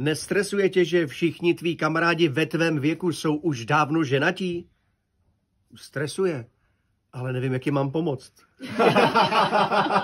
Nestresuje tě, že všichni tví kamarádi ve tvém věku jsou už dávno ženatí? Stresuje, ale nevím, jak jim mám pomoct.